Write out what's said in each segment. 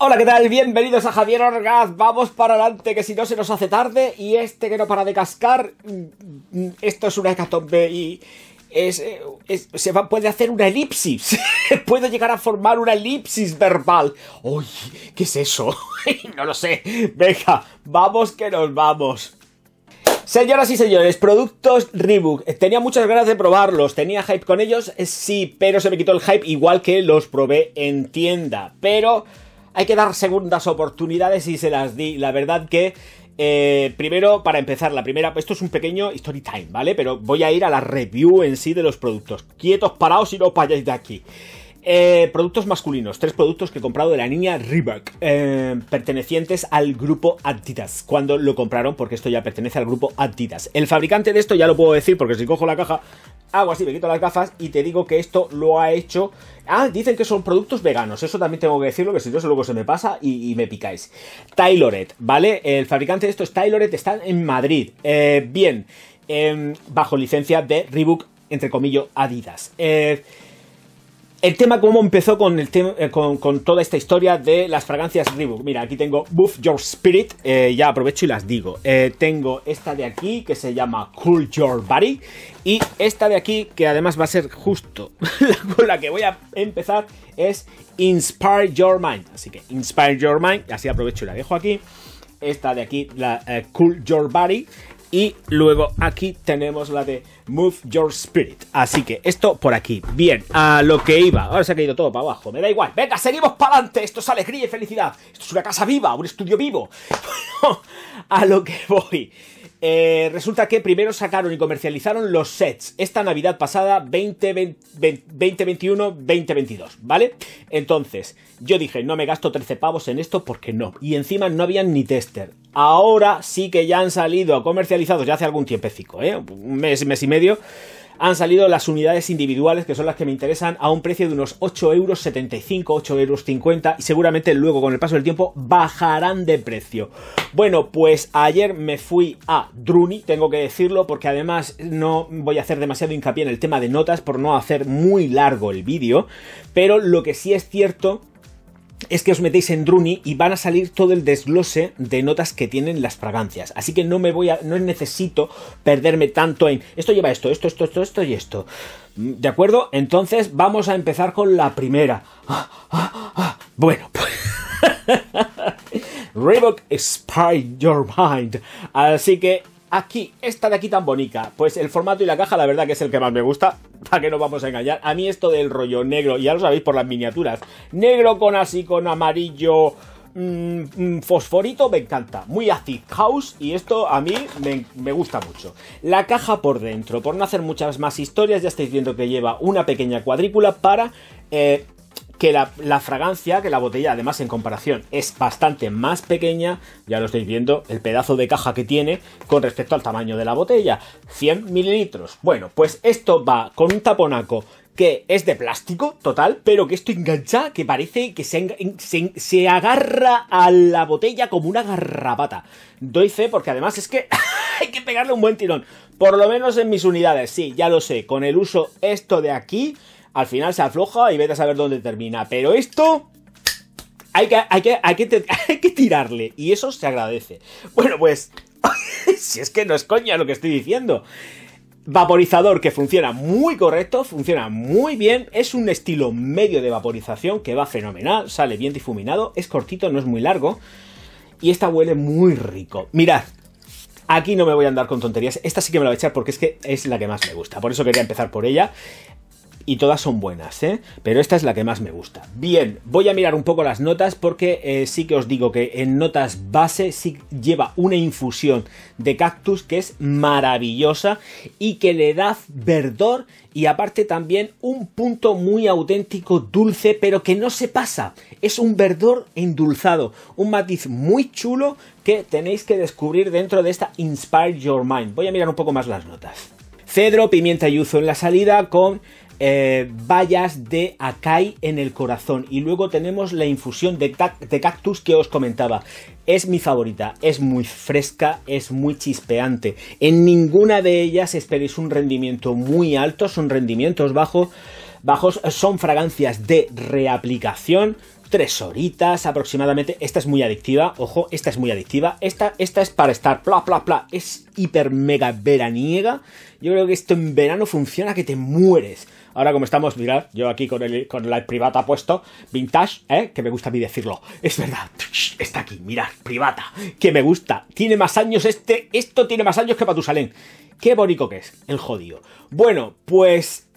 Hola, ¿qué tal? Bienvenidos a Javier Orgaz. Vamos para adelante, que si no se nos hace tarde. Y este que no para de cascar. Esto es una hecatombe y. Es, se puede hacer una elipsis. Puedo llegar a formar una elipsis verbal. Uy, ¿qué es eso? no lo sé. Venga, vamos que nos vamos. Señoras y señores, productos Rebook, Tenía muchas ganas de probarlos, tenía hype con ellos, sí, pero se me quitó el hype igual que los probé en tienda. Pero hay que dar segundas oportunidades y se las di. La verdad que eh, primero, para empezar, la primera, esto es un pequeño story time, ¿vale? Pero voy a ir a la review en sí de los productos. Quietos, parados y no os vayáis de aquí. Eh, productos masculinos, tres productos que he comprado de la niña Reebok, eh, pertenecientes al grupo Adidas. Cuando lo compraron, porque esto ya pertenece al grupo Adidas. El fabricante de esto ya lo puedo decir, porque si cojo la caja, hago así, me quito las gafas y te digo que esto lo ha hecho. Ah, dicen que son productos veganos. Eso también tengo que decirlo, que si no, luego se me pasa y, me picáis. Tayloret, ¿vale? El fabricante de esto es Tayloret, están en Madrid. Eh, bien, em, bajo licencia de Reebok, entre comillas, Adidas. Eh el tema cómo empezó con, el eh, con, toda esta historia de las fragancias Reebok. Mira, aquí tengo Buff Your Spirit, eh, ya aprovecho y las digo. Eh, tengo esta de aquí que se llama Cool Your Body y esta de aquí que además va a ser justo con la que voy a empezar es Inspire Your Mind. Así que Inspire Your Mind, así aprovecho y la dejo aquí. Esta de aquí, la Cool Your Body. Y luego aquí tenemos la de Move Your Spirit. Así que esto por aquí. Bien, a lo que iba. Ahora se ha caído todo para abajo. Me da igual. Venga, seguimos para adelante. Esto es alegría y felicidad. Esto es una casa viva, un estudio vivo. a lo que voy. Eh, resulta que primero sacaron y comercializaron los sets esta Navidad pasada 2021-2022, ¿vale? Entonces, yo dije, no me gasto 13 pavos en esto porque no. Y encima no habían ni tester. Ahora sí que ya han salido comercializados ya hace algún tiempecico, ¿eh? Un mes, mes y medio han salido las unidades individuales, que son las que me interesan, a un precio de unos 8,75 euros, 8,50 euros, y seguramente luego con el paso del tiempo bajarán de precio. Bueno, pues ayer me fui a Druni, tengo que decirlo, porque además no voy a hacer demasiado hincapié en el tema de notas por no hacer muy largo el vídeo, pero lo que sí es cierto es que os metéis en Druni y van a salir todo el desglose de notas que tienen las fragancias. Así que no me voy a, no necesito perderme tanto en esto lleva esto, esto, esto, esto, esto y esto. ¿De acuerdo? Entonces vamos a empezar con la primera. Ah, ah, ah. Bueno, pues. Reebok Spy Your Mind. Así que Aquí, esta de aquí tan bonita. Pues el formato y la caja, la verdad que es el que más me gusta. ¿Para que no vamos a engañar? A mí esto del rollo negro, ya lo sabéis por las miniaturas. Negro con así, con amarillo... Mm, mm, fosforito me encanta, muy acid house y esto a mí me, gusta mucho. La caja por dentro, por no hacer muchas más historias, ya estáis viendo que lleva una pequeña cuadrícula para eh, que la, fragancia, que la botella, además en comparación, es bastante más pequeña, ya lo estáis viendo, el pedazo de caja que tiene con respecto al tamaño de la botella, 100 mililitros. Bueno, pues esto va con un taponaco que es de plástico total, pero que esto engancha, que parece que se, agarra a la botella como una garrapata. Doy fe porque además es que hay que pegarle un buen tirón, por lo menos en mis unidades, sí, ya lo sé, con el uso esto de aquí al final se afloja y vete a saber dónde termina. Pero esto... Hay que, tirarle. Y eso se agradece. Bueno, pues... si es que no es coña lo que estoy diciendo vaporizador que funciona muy correcto, funciona muy bien, es un estilo medio de vaporización que va fenomenal, sale bien difuminado, es cortito, no es muy largo y esta huele muy rico. Mirad, aquí no me voy a andar con tonterías, esta sí que me la voy a echar porque es que es la que más me gusta, por eso quería empezar por ella y todas son buenas, ¿eh? Pero esta es la que más me gusta. Bien, voy a mirar un poco las notas porque eh, sí que os digo que en notas base sí lleva una infusión de cactus que es maravillosa y que le da verdor y aparte también un punto muy auténtico, dulce, pero que no se pasa. Es un verdor endulzado, un matiz muy chulo que tenéis que descubrir dentro de esta Inspire Your Mind. Voy a mirar un poco más las notas. Cedro, pimienta y uso en la salida con vallas eh, de acai en el corazón. Y luego tenemos la infusión de, cactus que os comentaba. Es mi favorita, es muy fresca, es muy chispeante. En ninguna de ellas esperéis un rendimiento muy alto, son rendimientos bajos bajos son fragancias de reaplicación tres horitas aproximadamente. Esta es muy adictiva, ojo, esta es muy adictiva. Esta, esta es para estar, pla, pla, Es hiper mega veraniega. Yo creo que esto en verano funciona que te mueres. Ahora como estamos, mirad, yo aquí con, el, privata puesto, vintage, ¿eh? que me gusta a mí decirlo. Es verdad, está aquí, mirad, privata, que me gusta. Tiene más años este, esto tiene más años que Patusalén. Qué bonito que es, el jodido. Bueno, pues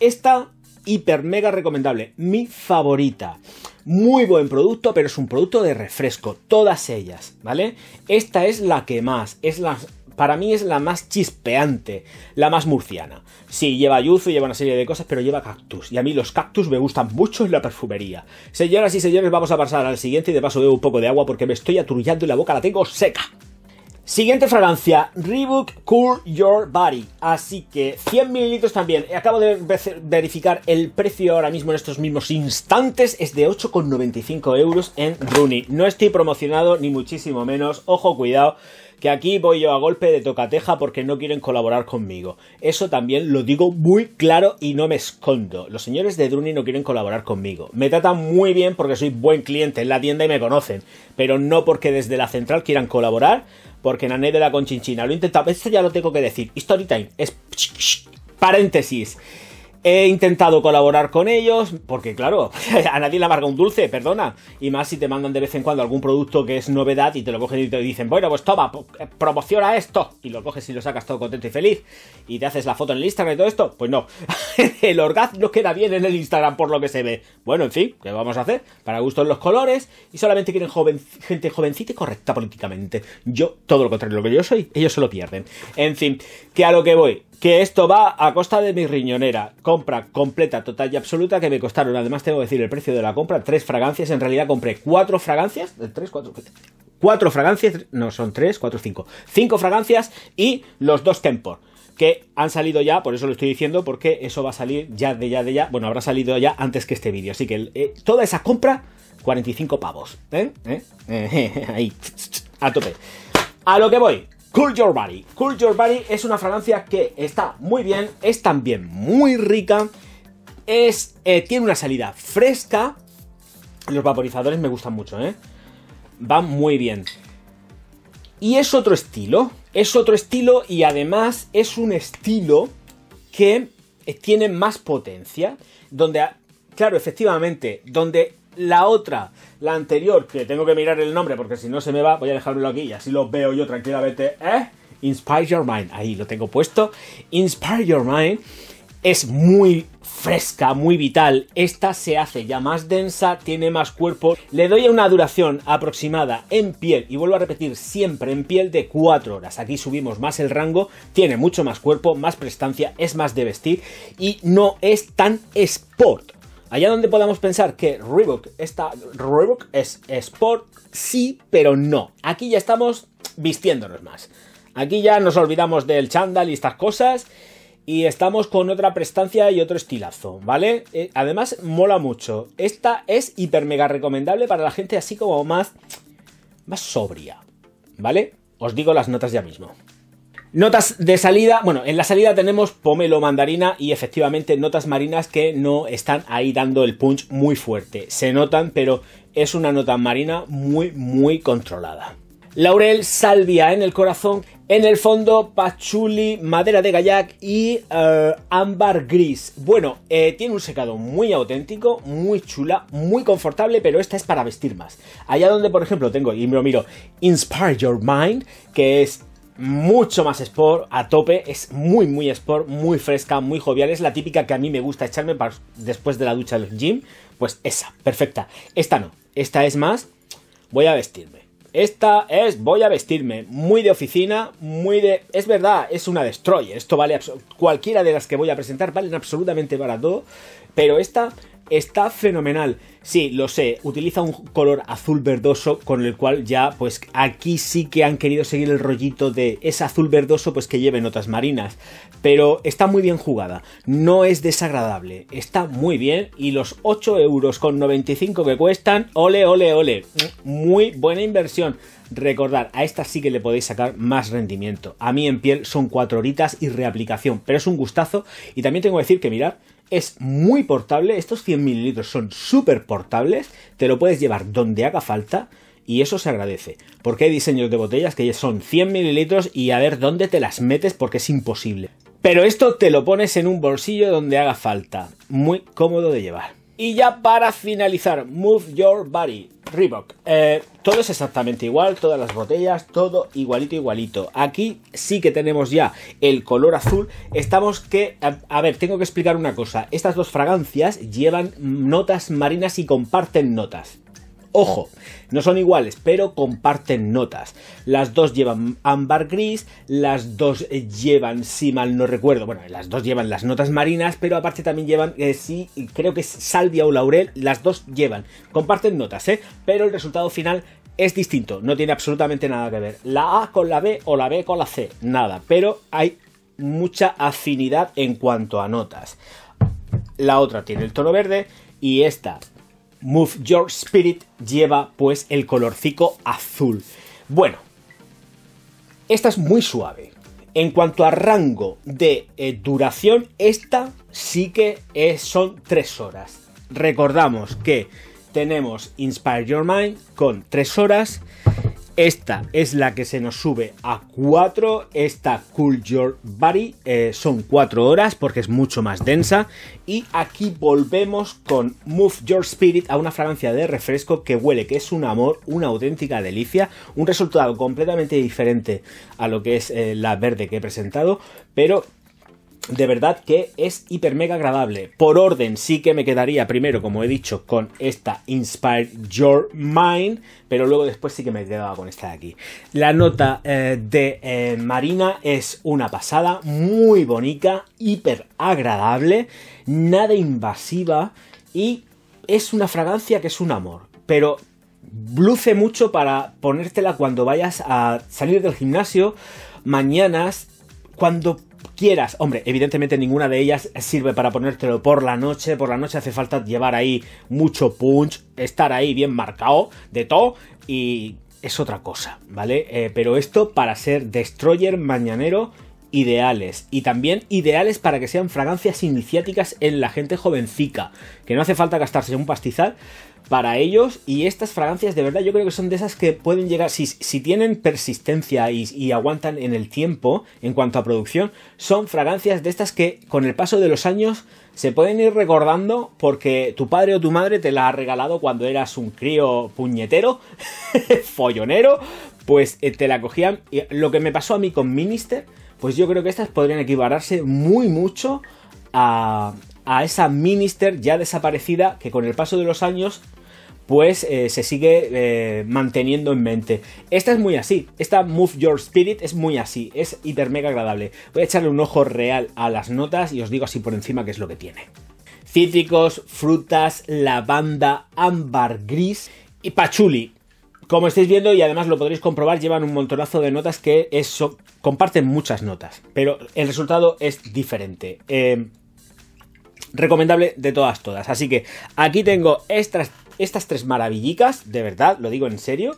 esta hiper mega recomendable, mi favorita. Muy buen producto, pero es un producto de refresco. Todas ellas, ¿vale? Esta es la que más, es la para mí es la más chispeante, la más murciana. Sí, lleva yuzu, lleva una serie de cosas, pero lleva cactus. Y a mí los cactus me gustan mucho en la perfumería. Señoras y señores, vamos a pasar al siguiente y de paso bebo un poco de agua porque me estoy aturillando y la boca la tengo seca. Siguiente fragancia, Rebook Cool Your Body. Así que 100 mililitros también. Eh, acabo de verificar el precio ahora mismo en estos mismos instantes. Es de 8,95 euros en Rooney. No estoy promocionado ni muchísimo menos. Ojo, cuidado que aquí voy yo a golpe de tocateja porque no quieren colaborar conmigo. Eso también lo digo muy claro y no me escondo. Los señores de Druni no quieren colaborar conmigo. Me tratan muy bien porque soy buen cliente en la tienda y me conocen, pero no porque desde la central quieran colaborar, porque en de la Conchinchina lo he intentado. Esto ya lo tengo que decir. time. es paréntesis. He intentado colaborar con ellos, porque claro, a nadie le amarga un dulce, perdona. Y más si te mandan de vez en cuando algún producto que es novedad y te lo cogen y te dicen, bueno, pues toma, eh, promociona esto. Y lo coges y lo sacas todo contento y feliz. Y te haces la foto en el Instagram y todo esto. Pues no, el orgaz no queda bien en el Instagram por lo que se ve. Bueno, en fin, ¿qué vamos a hacer? Para gustos los colores y solamente quieren gente jovencita y correcta políticamente. Yo todo lo contrario, lo que yo soy, ellos se lo pierden. En fin, que a lo que voy que esto va a costa de mi riñonera. Compra completa, total y absoluta que me costaron. Además, tengo que decir el precio de la compra: tres fragancias. En realidad, compré cuatro fragancias. Tres, cuatro. Cuatro fragancias. No, son tres, cuatro, cinco. Cinco fragancias y los dos Tempor que han salido ya, por eso lo estoy diciendo, porque eso va a salir ya de ya de ya, bueno, habrá salido ya antes que este vídeo, así que eh, toda esa compra, 45 pavos, ¿eh? ¿Eh? ahí, a tope. A lo que voy, Cool Your Body. Cool Your Body es una fragancia que está muy bien, es también muy rica, es, eh, tiene una salida fresca. Los vaporizadores me gustan mucho, ¿eh? Van muy bien. Y es otro estilo, es otro estilo y además es un estilo que eh, tiene más potencia, donde, claro, efectivamente, donde la otra, la anterior, que tengo que mirar el nombre porque si no se me va, voy a dejarlo aquí y así lo veo yo tranquilamente, ¿eh? Inspire Your Mind, ahí lo tengo puesto. Inspire Your Mind es muy fresca, muy vital. Esta se hace ya más densa, tiene más cuerpo. Le doy una duración aproximada en piel, y vuelvo a repetir, siempre en piel de 4 horas. Aquí subimos más el rango, tiene mucho más cuerpo, más prestancia, es más de vestir y no es tan sport. Allá donde podamos pensar que Reebok, esta, Reebok es sport, sí, pero no. Aquí ya estamos vistiéndonos más. Aquí ya nos olvidamos del chándal y estas cosas. Y estamos con otra prestancia y otro estilazo, ¿vale? Eh, además, mola mucho. Esta es hiper mega recomendable para la gente así como más. más sobria, ¿vale? Os digo las notas ya mismo. Notas de salida, bueno, en la salida tenemos pomelo mandarina y efectivamente notas marinas que no están ahí dando el punch muy fuerte. Se notan, pero es una nota marina muy, muy controlada. Laurel, salvia en el corazón, en el fondo pachuli, madera de gallac y eh, ámbar gris. Bueno, eh, tiene un secado muy auténtico, muy chula, muy confortable, pero esta es para vestir más. Allá donde, por ejemplo, tengo, y me lo miro, Inspire Your Mind, que es mucho más sport, a tope, es muy, muy sport, muy fresca, muy jovial, es la típica que a mí me gusta echarme para después de la ducha del gym, pues esa, perfecta. Esta no, esta es más, voy a vestirme. Esta es voy a vestirme, muy de oficina, muy de... Es verdad, es una destroyer, esto vale... Cualquiera de las que voy a presentar valen absolutamente para todo, pero esta Está fenomenal. Sí, lo sé, utiliza un color azul verdoso con el cual ya, pues aquí sí que han querido seguir el rollito de ese azul verdoso, pues que lleven otras marinas. Pero está muy bien jugada, no es desagradable, está muy bien y los 8 euros con 95 que cuestan, ole, ole, ole, muy buena inversión. Recordar, a esta sí que le podéis sacar más rendimiento. A mí en piel son 4 horitas y reaplicación, pero es un gustazo y también tengo que decir que mirad, es muy portable, estos 100 mililitros son súper portables, te lo puedes llevar donde haga falta y eso se agradece, porque hay diseños de botellas que son 100 mililitros y a ver dónde te las metes porque es imposible. Pero esto te lo pones en un bolsillo donde haga falta, muy cómodo de llevar. Y ya para finalizar, Move Your Body. Reebok. Eh, todo es exactamente igual, todas las botellas, todo igualito, igualito. Aquí sí que tenemos ya el color azul. Estamos que... a, ver, tengo que explicar una cosa. Estas dos fragancias llevan notas marinas y comparten notas. Ojo, no son iguales, pero comparten notas. Las dos llevan ámbar gris, las dos llevan, si mal no recuerdo, bueno, las dos llevan las notas marinas, pero aparte también llevan, eh, sí, creo que es salvia o laurel, las dos llevan, comparten notas, ¿eh? Pero el resultado final es distinto, no tiene absolutamente nada que ver. La A con la B o la B con la C, nada, pero hay mucha afinidad en cuanto a notas. La otra tiene el tono verde y esta Move Your Spirit lleva pues el colorcico azul. Bueno, esta es muy suave. En cuanto a rango de eh, duración, esta sí que es, eh, son tres horas. Recordamos que tenemos Inspire Your Mind con tres horas esta es la que se nos sube a 4. Esta Cool Your Body eh, son 4 horas porque es mucho más densa. Y aquí volvemos con Move Your Spirit a una fragancia de refresco que huele, que es un amor, una auténtica delicia. Un resultado completamente diferente a lo que es eh, la verde que he presentado, pero de verdad que es hiper mega agradable. Por orden, sí que me quedaría primero, como he dicho, con esta Inspire Your Mind, pero luego después sí que me quedaba con esta de aquí. La nota eh, de eh, Marina es una pasada, muy bonita, hiper agradable, nada invasiva y es una fragancia que es un amor. Pero luce mucho para ponértela cuando vayas a salir del gimnasio, mañanas, cuando Hombre, evidentemente ninguna de ellas sirve para ponértelo por la noche. Por la noche hace falta llevar ahí mucho punch, estar ahí bien marcado de todo y es otra cosa, ¿vale? Eh, pero esto para ser destroyer mañanero ideales y también ideales para que sean fragancias iniciáticas en la gente jovencica, que no hace falta gastarse un pastizal para ellos y estas fragancias de verdad yo creo que son de esas que pueden llegar, si, tienen persistencia y, aguantan en el tiempo en cuanto a producción, son fragancias de estas que con el paso de los años se pueden ir recordando porque tu padre o tu madre te la ha regalado cuando eras un crío puñetero, follonero, pues eh, te la cogían. Lo que me pasó a mí con Minister, pues yo creo que estas podrían equipararse muy mucho a, a esa minister ya desaparecida que con el paso de los años pues eh, se sigue eh, manteniendo en mente. Esta es muy así, esta Move Your Spirit es muy así, es hiper mega agradable. Voy a echarle un ojo real a las notas y os digo así por encima qué es lo que tiene. Cítricos, frutas, lavanda, ámbar gris y patchouli. Como estáis viendo y además lo podréis comprobar, llevan un montonazo de notas que eso comparten muchas notas, pero el resultado es diferente. Eh, recomendable de todas, todas. Así que aquí tengo estas, estas tres maravillicas, de verdad, lo digo en serio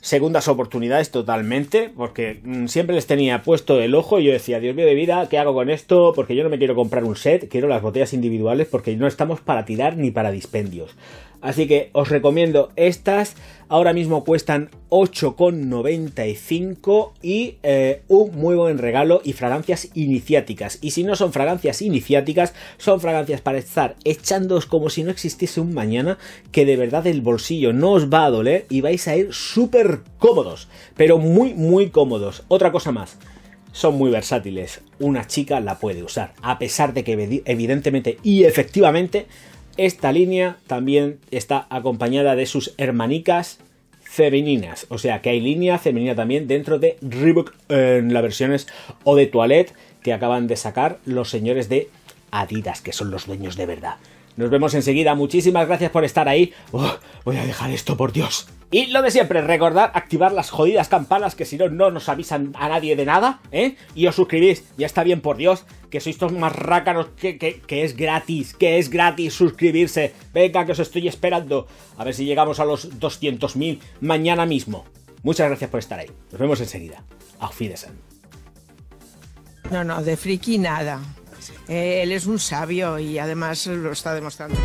segundas oportunidades totalmente, porque mm, siempre les tenía puesto el ojo y yo decía, Dios mío de vida, ¿qué hago con esto? Porque yo no me quiero comprar un set, quiero las botellas individuales porque no estamos para tirar ni para dispendios. Así que os recomiendo estas. Ahora mismo cuestan 8,95 y eh, un muy buen regalo y fragancias iniciáticas. Y si no son fragancias iniciáticas, son fragancias para estar echándoos como si no existiese un mañana que de verdad el bolsillo no os va a doler y vais a ir súper cómodos. Pero muy, muy cómodos. Otra cosa más son muy versátiles. Una chica la puede usar, a pesar de que evidentemente y efectivamente esta línea también está acompañada de sus hermanicas femeninas, o sea que hay línea femenina también dentro de Reebok en las versiones o de Toilette que acaban de sacar los señores de Adidas, que son los dueños de verdad. Nos vemos enseguida, muchísimas gracias por estar ahí. Oh, voy a dejar esto, por Dios. Y lo de siempre, recordad activar las jodidas campanas que si no, no nos avisan a nadie de nada, ¿eh? Y os suscribís, ya está bien por Dios, que sois todos más rácanos, que, que, es gratis, que es gratis suscribirse. Venga, que os estoy esperando. A ver si llegamos a los 200.000 mañana mismo. Muchas gracias por estar ahí. Nos vemos enseguida. Auf Wiedersehen. No, no, de friki nada. Eh, él es un sabio y además lo está demostrando.